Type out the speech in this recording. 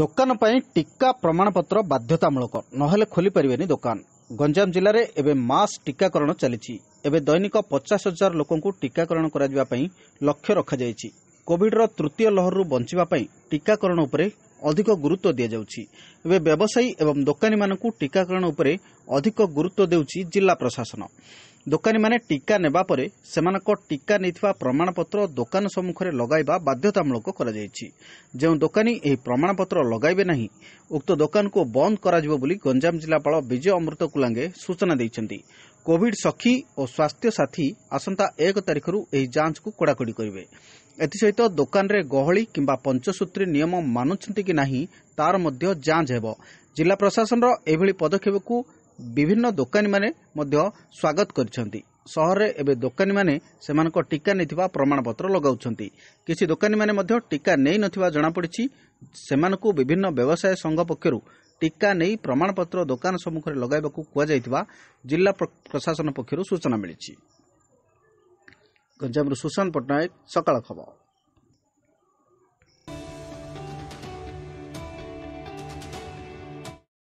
ଦୋକାନ ପାଇଁ ଟିକା ପ୍ରମାଣପତ୍ର ବାଧ୍ୟତାମୂଳକ ନହେଲେ ଖୋଲିପାରିବେନି ଦୋକାନ ଗଞ୍ଜାମ ଜିଲ୍ଲାରେ ଏବେ ମାସ୍ ଟିକାକରଣ ଚାଲିଛି ଏବେ ଦୈନିକ ପଚାଶ ହଜାର ଲୋକଙ୍କୁ ଟିକାକରଣ କରାଯିବା ପାଇଁ ଲକ୍ଷ୍ୟ ରଖାଯାଇଛି କୋଭିଡ୍ର ତୃତୀୟ ଲହରରୁ ବଞ୍ଚିବା ପାଇଁ ଟିକାକରଣ ଉପରେ ଅଧିକ ଗୁରୁତ୍ୱ ଦିଆଯାଉଛି ଏବେ ବ୍ୟବସାୟୀ ଏବଂ ଦୋକାନୀମାନଙ୍କୁ ଟିକାକରଣ ଉପରେ ଅଧିକ ଗୁରୁତ୍ୱ ଦେଉଛି ଜିଲ୍ଲା ପ୍ରଶାସନ ଦୋକାନୀମାନେ ଟିକା ନେବା ପରେ ସେମାନଙ୍କ ଟିକା ନେଇଥିବା ପ୍ରମାଣପତ୍ର ଦୋକାନ ସମ୍ମୁଖରେ ଲଗାଇବା ବାଧ୍ୟତାମୂଳକ କରାଯାଇଛି ଯେଉଁ ଦୋକାନୀ ଏହି ପ୍ରମାଣପତ୍ର ଲଗାଇବେ ନାହିଁ ଉକ୍ତ ଦୋକାନକୁ ବନ୍ଦ କରାଯିବ ବୋଲି ଗଞ୍ଜାମ ଜିଲ୍ଲାପାଳ ବିଜୟ ଅମୃତ କୁଲାଙ୍ଗେ ସୂଚନା ଦେଇଛନ୍ତି କୋଭିଡ୍ ସଖୀ ଓ ସ୍ୱାସ୍ଥ୍ୟ ସାଥୀ ଆସନ୍ତା ଏକ ତାରିଖରୁ ଏହି ଯାଞ୍ଚକୁ କଡ଼ାକଡ଼ି କରିବେ ଏଥିସହିତ ଦୋକାନରେ ଗହଳି କିମ୍ବା ପଞ୍ଚସୂତ୍ରୀ ନିୟମ ମାନୁଛନ୍ତି କି ନାହିଁ ତା'ର ମଧ୍ୟ ଯାଞ୍ଚ ହେବ ଜିଲ୍ଲା ପ୍ରଶାସନର ଏଭଳି ପଦକ୍ଷେପକୁ ବିଭିନ୍ନ ଦୋକାନୀମାନେ ମଧ୍ୟ ସ୍ୱାଗତ କରିଛନ୍ତି ସହରରେ ଏବେ ଦୋକାନୀମାନେ ସେମାନଙ୍କ ଟିକା ନେଇଥିବା ପ୍ରମାଣପତ୍ର ଲଗାଉଛନ୍ତି କିଛି ଦୋକାନୀମାନେ ମଧ୍ୟ ଟିକା ନେଇନଥିବା ଜଣାପଡ଼ିଛି ସେମାନଙ୍କୁ ବିଭିନ୍ନ ବ୍ୟବସାୟ ସଂଘ ପକ୍ଷରୁ ଟିକା ନେଇ ପ୍ରମାଣପତ୍ର ଦୋକାନ ସମ୍ମୁଖରେ ଲଗାଇବାକୁ କୁହାଯାଇଥିବା ଜିଲ୍ଲା ପ୍ରଶାସନ ପକ୍ଷରୁ ସୂଚନା ମିଳିଛି ଗଞ୍ଜାମରୁ ସୁଶାନ୍ତ ପଟ୍ଟନାୟକ ସକାଳ ଖବର